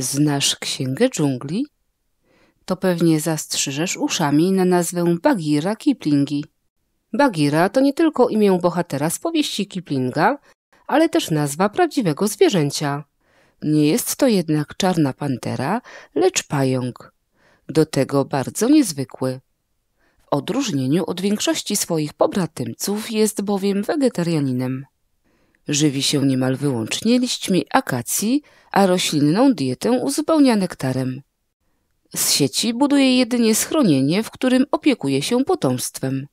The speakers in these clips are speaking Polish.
Znasz księgę dżungli? To pewnie zastrzyżesz uszami na nazwę Bagira Kiplingi. Bagira to nie tylko imię bohatera z powieści Kiplinga, ale też nazwa prawdziwego zwierzęcia. Nie jest to jednak czarna pantera, lecz pająk. Do tego bardzo niezwykły. W odróżnieniu od większości swoich pobratymców jest bowiem wegetarianinem. Żywi się niemal wyłącznie liśćmi akacji, a roślinną dietę uzupełnia nektarem. Z sieci buduje jedynie schronienie, w którym opiekuje się potomstwem.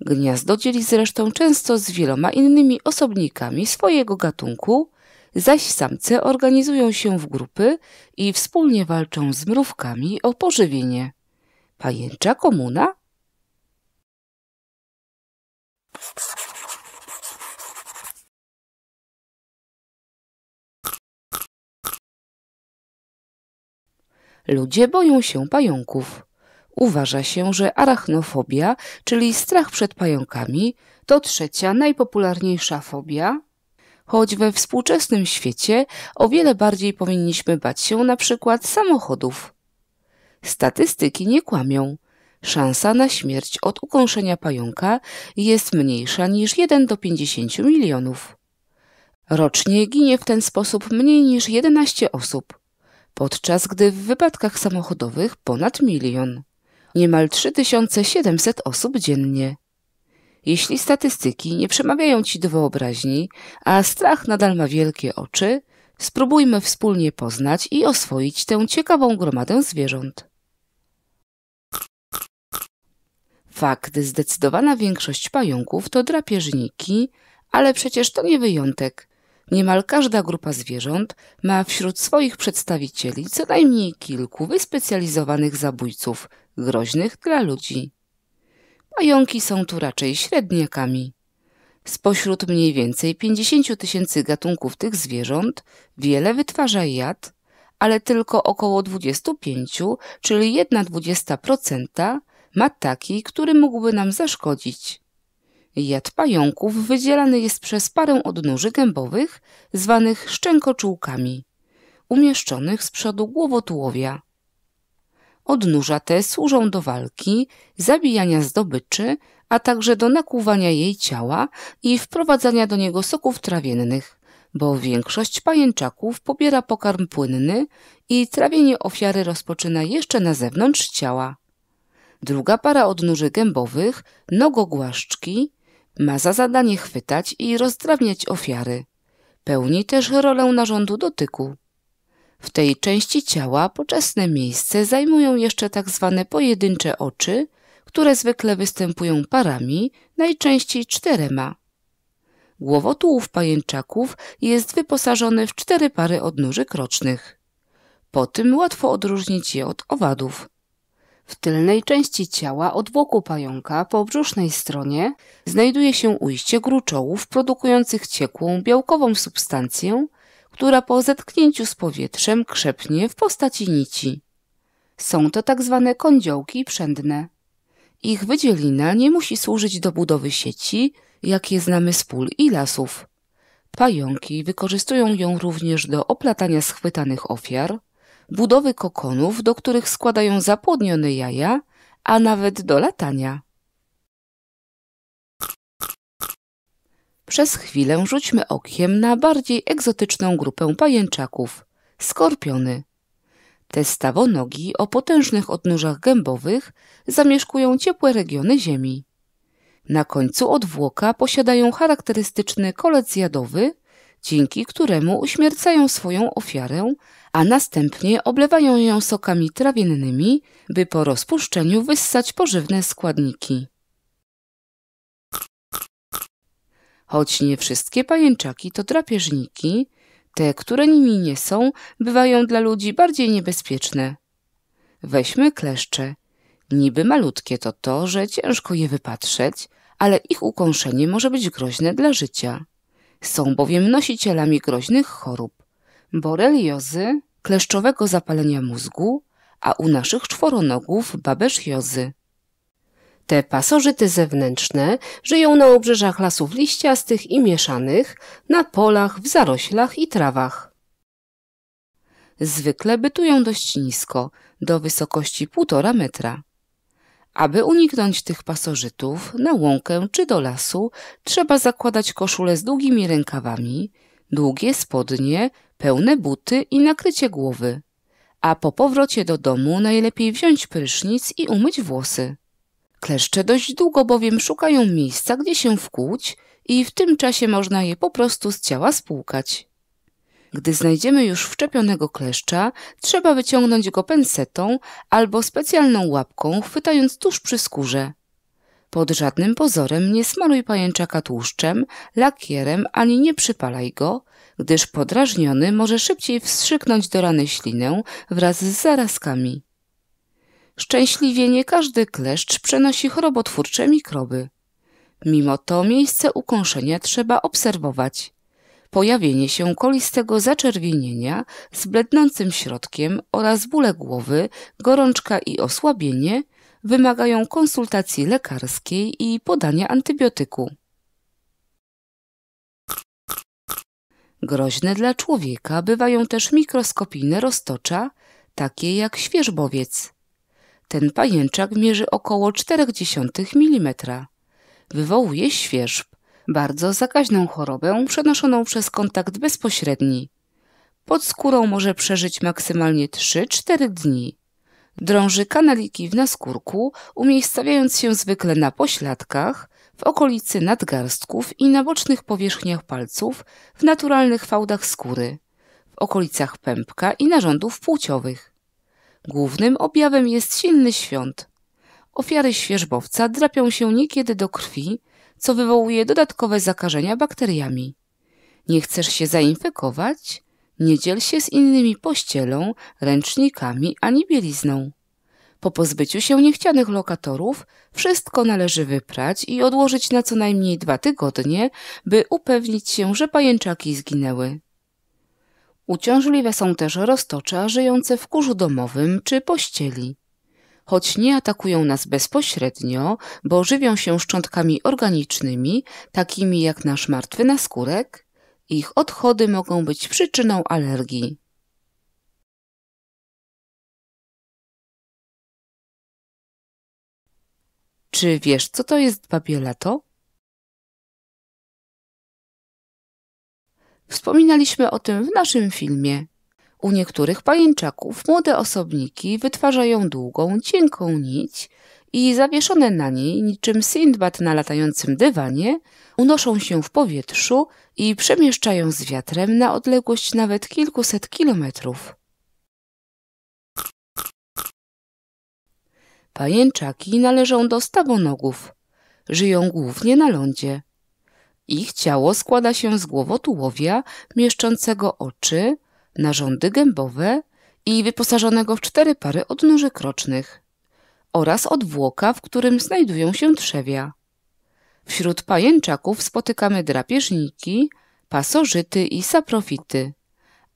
Gniazdo dzieli zresztą często z wieloma innymi osobnikami swojego gatunku, zaś samce organizują się w grupy i wspólnie walczą z mrówkami o pożywienie. Pajęcza komuna Ludzie boją się pająków. Uważa się, że arachnofobia, czyli strach przed pająkami, to trzecia najpopularniejsza fobia, choć we współczesnym świecie o wiele bardziej powinniśmy bać się na przykład samochodów. Statystyki nie kłamią. Szansa na śmierć od ukąszenia pająka jest mniejsza niż 1 do 50 milionów. Rocznie ginie w ten sposób mniej niż 11 osób podczas gdy w wypadkach samochodowych ponad milion. Niemal 3700 osób dziennie. Jeśli statystyki nie przemawiają ci do wyobraźni, a strach nadal ma wielkie oczy, spróbujmy wspólnie poznać i oswoić tę ciekawą gromadę zwierząt. Fakt, zdecydowana większość pająków to drapieżniki, ale przecież to nie wyjątek. Niemal każda grupa zwierząt ma wśród swoich przedstawicieli co najmniej kilku wyspecjalizowanych zabójców, groźnych dla ludzi. Pająki są tu raczej średniakami. Spośród mniej więcej 50 tysięcy gatunków tych zwierząt wiele wytwarza jad, ale tylko około 25, czyli 1,20% ma taki, który mógłby nam zaszkodzić. Jad pająków wydzielany jest przez parę odnóży gębowych, zwanych szczękoczułkami, umieszczonych z przodu głowotułowia. Odnóża te służą do walki, zabijania zdobyczy, a także do nakłuwania jej ciała i wprowadzania do niego soków trawiennych, bo większość pajęczaków pobiera pokarm płynny i trawienie ofiary rozpoczyna jeszcze na zewnątrz ciała druga para odnóży gębowych, nogogłaszczki, ma za zadanie chwytać i rozdrabniać ofiary. Pełni też rolę narządu dotyku. W tej części ciała poczesne miejsce zajmują jeszcze tak zwane pojedyncze oczy, które zwykle występują parami, najczęściej czterema. Głowotułów pajęczaków jest wyposażony w cztery pary odnóży krocznych. Po tym łatwo odróżnić je od owadów. W tylnej części ciała od boku pająka po brzusznej stronie znajduje się ujście gruczołów produkujących ciekłą białkową substancję, która po zetknięciu z powietrzem krzepnie w postaci nici. Są to tak zwane kądziołki przędne. Ich wydzielina nie musi służyć do budowy sieci, jakie znamy z pól i lasów. Pająki wykorzystują ją również do oplatania schwytanych ofiar, budowy kokonów, do których składają zapłodnione jaja, a nawet do latania. Przez chwilę rzućmy okiem na bardziej egzotyczną grupę pajęczaków skorpiony. Te stawonogi o potężnych odnóżach gębowych zamieszkują ciepłe regiony Ziemi. Na końcu odwłoka posiadają charakterystyczny kolec jadowy, dzięki któremu uśmiercają swoją ofiarę, a następnie oblewają ją sokami trawiennymi, by po rozpuszczeniu wyssać pożywne składniki. Choć nie wszystkie pajęczaki to drapieżniki, te, które nimi nie są, bywają dla ludzi bardziej niebezpieczne. Weźmy kleszcze. Niby malutkie to to, że ciężko je wypatrzeć, ale ich ukąszenie może być groźne dla życia. Są bowiem nosicielami groźnych chorób boreliozy, kleszczowego zapalenia mózgu, a u naszych czworonogów jozy. Te pasożyty zewnętrzne żyją na obrzeżach lasów liściastych i mieszanych, na polach, w zaroślach i trawach. Zwykle bytują dość nisko, do wysokości 1,5 metra. Aby uniknąć tych pasożytów, na łąkę czy do lasu trzeba zakładać koszule z długimi rękawami, długie spodnie, pełne buty i nakrycie głowy, a po powrocie do domu najlepiej wziąć prysznic i umyć włosy. Kleszcze dość długo bowiem szukają miejsca, gdzie się wkłuć i w tym czasie można je po prostu z ciała spłukać. Gdy znajdziemy już wczepionego kleszcza, trzeba wyciągnąć go pensetą albo specjalną łapką, chwytając tuż przy skórze. Pod żadnym pozorem nie smaruj pajęczaka tłuszczem, lakierem ani nie przypalaj go, gdyż podrażniony może szybciej wstrzyknąć do rany ślinę wraz z zarazkami. Szczęśliwie nie każdy kleszcz przenosi chorobotwórcze mikroby. Mimo to miejsce ukąszenia trzeba obserwować. Pojawienie się kolistego zaczerwienienia z blednącym środkiem oraz bóle głowy, gorączka i osłabienie wymagają konsultacji lekarskiej i podania antybiotyku. Groźne dla człowieka bywają też mikroskopijne roztocza, takie jak świeżbowiec. Ten pajęczak mierzy około 0,4 mm. Wywołuje świeżb, bardzo zakaźną chorobę przenoszoną przez kontakt bezpośredni. Pod skórą może przeżyć maksymalnie 3-4 dni. Drąży kanaliki w naskórku, umiejscawiając się zwykle na pośladkach, w okolicy nadgarstków i na bocznych powierzchniach palców, w naturalnych fałdach skóry, w okolicach pępka i narządów płciowych. Głównym objawem jest silny świąt. Ofiary świeżbowca drapią się niekiedy do krwi, co wywołuje dodatkowe zakażenia bakteriami. Nie chcesz się zainfekować? Nie dziel się z innymi pościelą, ręcznikami ani bielizną. Po pozbyciu się niechcianych lokatorów wszystko należy wyprać i odłożyć na co najmniej dwa tygodnie, by upewnić się, że pajęczaki zginęły. Uciążliwe są też roztocza żyjące w kurzu domowym czy pościeli. Choć nie atakują nas bezpośrednio, bo żywią się szczątkami organicznymi, takimi jak nasz martwy naskórek, ich odchody mogą być przyczyną alergii. Czy wiesz, co to jest babie lato? Wspominaliśmy o tym w naszym filmie. U niektórych pajęczaków młode osobniki wytwarzają długą, cienką nić i zawieszone na niej niczym Sindbad na latającym dywanie unoszą się w powietrzu i przemieszczają z wiatrem na odległość nawet kilkuset kilometrów. Pajęczaki należą do stawonogów. Żyją głównie na lądzie. Ich ciało składa się z głowotułowia mieszczącego oczy, narządy gębowe i wyposażonego w cztery pary odnóży krocznych, oraz odwłoka, w którym znajdują się trzewia. Wśród pajęczaków spotykamy drapieżniki, pasożyty i saprofity,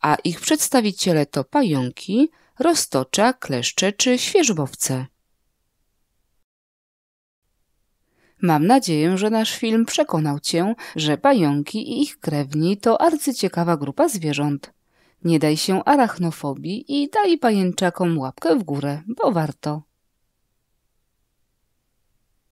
a ich przedstawiciele to pająki, roztocza, kleszcze czy świeżbowce. Mam nadzieję, że nasz film przekonał Cię, że pająki i ich krewni to arcyciekawa grupa zwierząt. Nie daj się arachnofobii i daj pajęczakom łapkę w górę, bo warto.